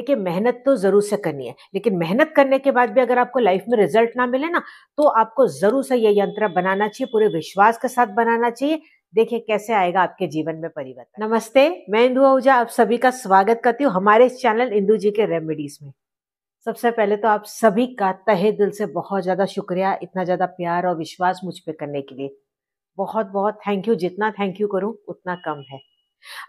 देखिए मेहनत तो ज़रूर से करनी है लेकिन मेहनत करने के बाद भी अगर आपको लाइफ में रिजल्ट ना मिले ना तो आपको ज़रूर से ये यंत्र बनाना चाहिए पूरे विश्वास के साथ बनाना चाहिए देखिए कैसे आएगा आपके जीवन में परिवर्तन नमस्ते मैं इंदु आहूजा आप सभी का स्वागत करती हूँ हमारे इस चैनल इंदु जी के रेमेडीज में सबसे पहले तो आप सभी का तहे दिल से बहुत ज़्यादा शुक्रिया इतना ज़्यादा प्यार और विश्वास मुझ पर करने के लिए बहुत बहुत थैंक यू जितना थैंक यू करूँ उतना कम है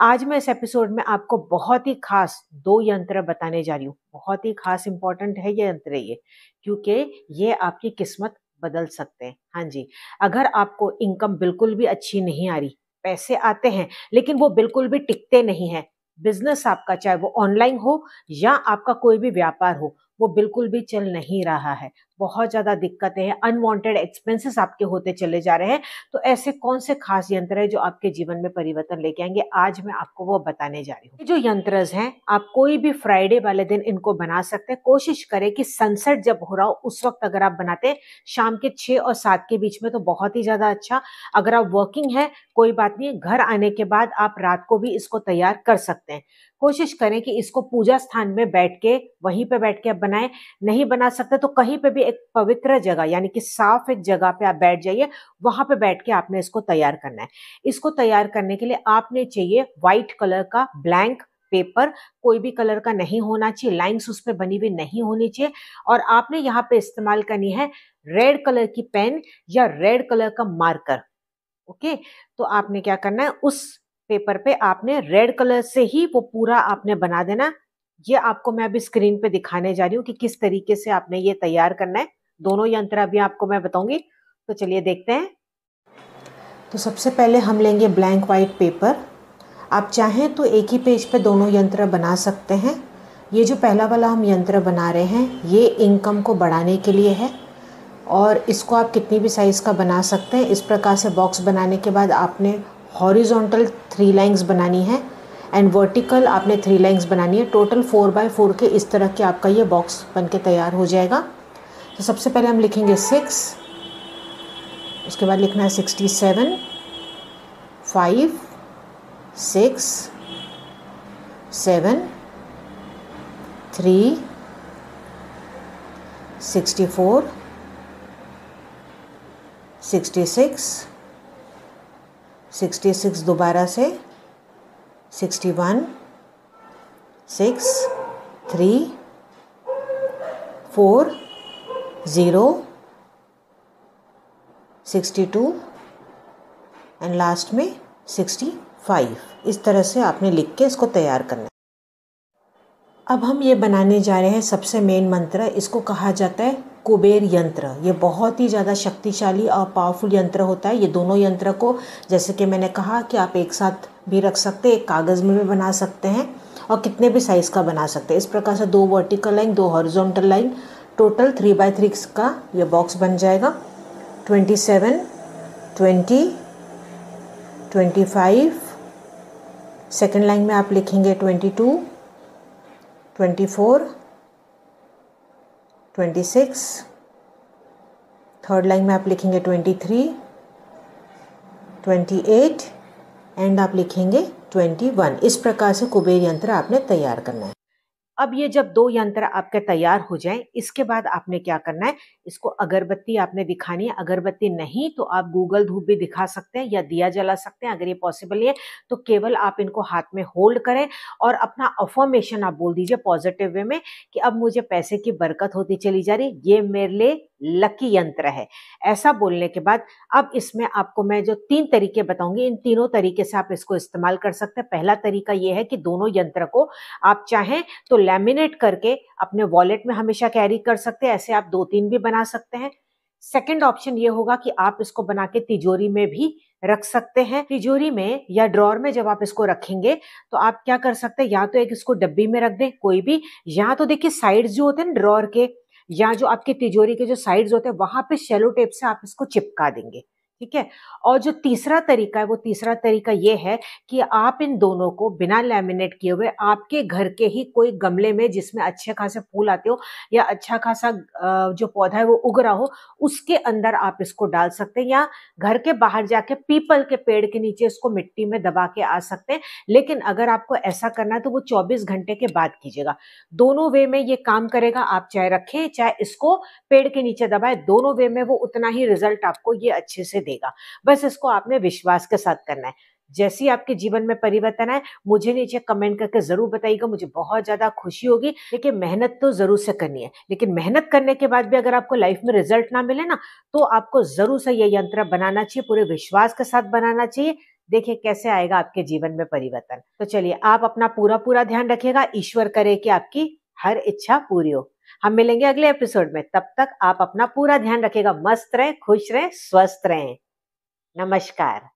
आज मैं इस एपिसोड में आपको बहुत ही खास दो यंत्र बताने जा रही हूँ बहुत ही खास इंपॉर्टेंट है ये यंत्र ये क्योंकि ये आपकी किस्मत बदल सकते हैं हाँ जी अगर आपको इनकम बिल्कुल भी अच्छी नहीं आ रही पैसे आते हैं लेकिन वो बिल्कुल भी टिकते नहीं है बिजनेस आपका चाहे वो ऑनलाइन हो या आपका कोई भी व्यापार हो वो बिल्कुल भी चल नहीं रहा है बहुत ज़्यादा दिक्कतें हैं अनवांटेड एक्सपेंसेस आपके होते चले जा रहे हैं तो ऐसे कौन से खास यंत्र है जो आपके जीवन में परिवर्तन लेके आएंगे आज मैं आपको वो बताने जा रही हूँ जो यंत्र हैं आप कोई भी फ्राइडे वाले दिन इनको बना सकते हैं कोशिश करें कि सनसेट जब हो रहा हो उस वक्त अगर आप बनाते हैं शाम के छः और सात के बीच में तो बहुत ही ज़्यादा अच्छा अगर आप वर्किंग है कोई बात नहीं घर आने के बाद आप रात को भी इसको तैयार कर सकते हैं कोशिश करें कि इसको पूजा स्थान में बैठ के वहीं पे बैठ के आप बनाएं नहीं बना सकते तो कहीं पे भी एक पवित्र जगह यानी कि साफ एक जगह पे आप बैठ जाइए वहां पे बैठ के आपने इसको तैयार करना है इसको तैयार करने के लिए आपने चाहिए व्हाइट कलर का ब्लैंक पेपर कोई भी कलर का नहीं होना चाहिए लाइंस उस पर बनी हुई नहीं होनी चाहिए और आपने यहाँ पे इस्तेमाल करनी है रेड कलर की पेन या रेड कलर का मार्कर ओके तो आपने क्या करना है उस पेपर पे आपने रेड कलर से ही वो पूरा आपने बना देना ये आपको मैं अभी स्क्रीन पे दिखाने जा रही हूँ कि किस तरीके से आपने ये तैयार करना है दोनों यंत्र अभी आपको मैं बताऊंगी तो चलिए देखते हैं तो सबसे पहले हम लेंगे ब्लैंक वाइट पेपर आप चाहें तो एक ही पेज पे दोनों यंत्र बना सकते हैं ये जो पहला वाला हम यंत्र बना रहे हैं ये इनकम को बढ़ाने के लिए है और इसको आप कितनी भी साइज़ का बना सकते हैं इस प्रकार से बॉक्स बनाने के बाद आपने हॉरिजॉन्टल थ्री लाइंस बनानी है एंड वर्टिकल आपने थ्री लाइंस बनानी है टोटल फोर बाय फोर के इस तरह के आपका ये बॉक्स बन के तैयार हो जाएगा तो सबसे पहले हम लिखेंगे सिक्स उसके बाद लिखना है sixty seven five six seven three sixty four sixty six sixty six दोबारा से sixty one six three four zero sixty two and last में सिक्सटी फाइव इस तरह से आपने लिख के इसको तैयार करना है अब हम ये बनाने जा रहे हैं सबसे मेन मंत्र इसको कहा जाता है कुबेर यंत्र ये बहुत ही ज़्यादा शक्तिशाली और पावरफुल यंत्र होता है ये दोनों यंत्र को जैसे कि मैंने कहा कि आप एक साथ भी रख सकते एक कागज़ में भी बना सकते हैं और कितने भी साइज़ का बना सकते हैं इस प्रकार से दो वर्टिकल लाइन दो horizontal line total three by three का यह बॉक्स बन जाएगा twenty seven twenty twenty five second line में आप लिखेंगे twenty two twenty four twenty six third line में आप लिखेंगे twenty three twenty eight and आप लिखेंगे 21 इस प्रकार से कुबेर यंत्र आपने तैयार करना है अब ये जब दो यंत्र आपके तैयार हो जाएं इसके बाद आपने क्या करना है इसको अगरबत्ती आपने दिखानी है अगरबत्ती नहीं तो आप गूगल धूप भी दिखा सकते हैं या दिया जला सकते हैं अगर ये पॉसिबल नहीं है तो केवल आप इनको हाथ में होल्ड करें और अपना अफॉर्मेशन आप बोल दीजिए पॉजिटिव वे में कि अब मुझे पैसे की बरकत होती चली जा रही ये मेरे लिए लकी यंत्र है ऐसा बोलने के बाद अब इसमें आपको मैं जो तीन तरीके बताऊंगी इन तीनों तरीके से आप इसको इस्तेमाल कर सकते हैं पहला तरीका यह है कि दोनों यंत्र को आप चाहें तो लैमिनेट करके अपने वॉलेट में हमेशा कैरी कर सकते हैं ऐसे आप दो तीन भी बना सकते हैं सेकेंड ऑप्शन ये होगा कि आप इसको बना के तिजोरी में भी रख सकते हैं तिजोरी में या ड्रॉर में जब आप इसको रखेंगे तो आप क्या कर सकते हैं या तो एक इसको डब्बी में रख दें कोई भी या तो देखिए साइड जो होते हैं ड्रॉर के या जो आपके तिजोरी के जो साइड्स होते हैं वहां पे शेलो टेप से आप इसको चिपका देंगे ठीक है और जो तीसरा तरीका है वो तीसरा तरीका ये है कि आप इन दोनों को बिना लैमिनेट किए हुए आपके घर के ही कोई गमले में जिसमें अच्छे खासे फूल आते हो या अच्छा खासा जो पौधा है वो उग रहा हो उसके अंदर आप इसको डाल सकते हैं या घर के बाहर जाके पीपल के पेड़ के नीचे इसको मिट्टी में दबा के आ सकते हैं लेकिन अगर आपको ऐसा करना है तो वो चौबीस घंटे के बाद कीजिएगा दोनों वे में ये काम करेगा आप चाहे रखें चाहे इसको पेड़ के नीचे दबाए दोनों वे में वो उतना ही रिजल्ट आपको ये अच्छे से दे देगा बस इसको आपने विश्वास के साथ करना है जैसी आपके जीवन में परिवर्तन आए मुझे नीचे कमेंट करके ज़रूर बताइएगा मुझे बहुत ज़्यादा खुशी होगी लेकिन मेहनत तो ज़रूर से करनी है लेकिन मेहनत करने के बाद भी अगर आपको लाइफ में रिजल्ट ना मिले ना तो आपको ज़रूर से यह यंत्र बनाना चाहिए पूरे विश्वास के साथ बनाना चाहिए देखिए कैसे आएगा आपके जीवन में परिवर्तन तो चलिए आप अपना पूरा पूरा ध्यान रखिएगा ईश्वर करे कि आपकी हर इच्छा पूरी हो हम मिलेंगे अगले एपिसोड में तब तक आप अपना पूरा ध्यान रखिएगा मस्त रहें खुश रहें स्वस्थ रहें नमस्कार